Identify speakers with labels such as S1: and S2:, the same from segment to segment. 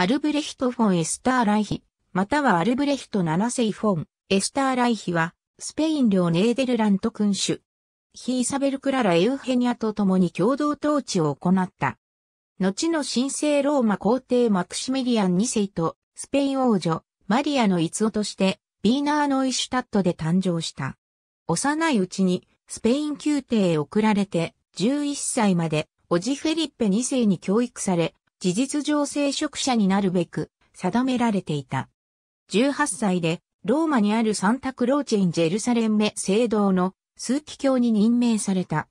S1: アルブレヒト・フォン・エスター・ライヒ、またはアルブレヒト7世フォン、エスター・ライヒは、スペイン領ネーデルラント君主、ヒーサベル・クララ・エウヘニアと共に共同統治を行った。後の神聖ローマ皇帝マクシミリアン2世と、スペイン王女、マリアの逸夫として、ビーナーノイシュタットで誕生した。幼いうちに、スペイン宮廷へ送られて、11歳まで、オジフェリッペ2世に教育され、事実上聖職者になるべく定められていた。18歳でローマにあるサンタクローチェンジェルサレンメ聖堂の数奇教に任命された。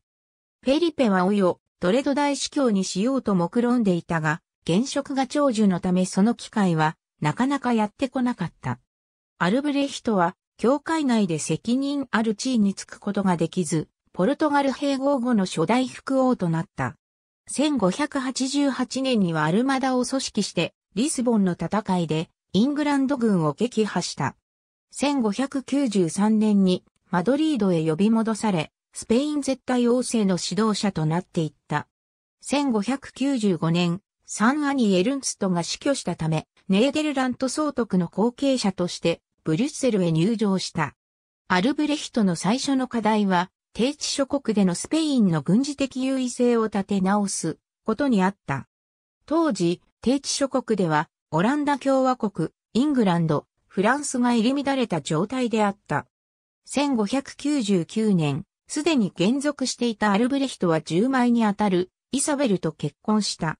S1: フェリペはおよ、トレド大司教にしようと目論んでいたが、現職が長寿のためその機会はなかなかやってこなかった。アルブレヒトは、教会内で責任ある地位につくことができず、ポルトガル併合後の初代副王となった。1588年にはアルマダを組織して、リスボンの戦いで、イングランド軍を撃破した。1593年に、マドリードへ呼び戻され、スペイン絶対王政の指導者となっていった。1595年、サンアニ・エルンストが死去したため、ネーデルラント総督の後継者として、ブリュッセルへ入場した。アルブレヒトの最初の課題は、低地諸国でのスペインの軍事的優位性を立て直すことにあった。当時、低地諸国では、オランダ共和国、イングランド、フランスが入り乱れた状態であった。1599年、すでに現属していたアルブレヒトは10枚にあたるイサベルと結婚した。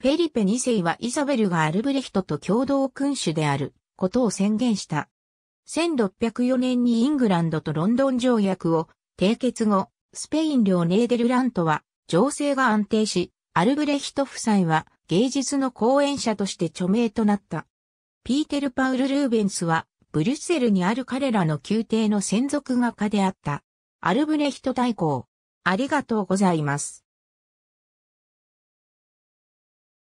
S1: フェリペ2世はイサベルがアルブレヒトと共同君主であることを宣言した。1604年にイングランドとロンドン条約を締結後、スペイン領ネーデルラントは情勢が安定し、アルブレヒト夫妻は芸術の講演者として著名となった。ピーテル・パウル・ルーベンスは、ブリュッセルにある彼らの宮廷の専属画家であった。アルブレヒト大公。ありがとうございます。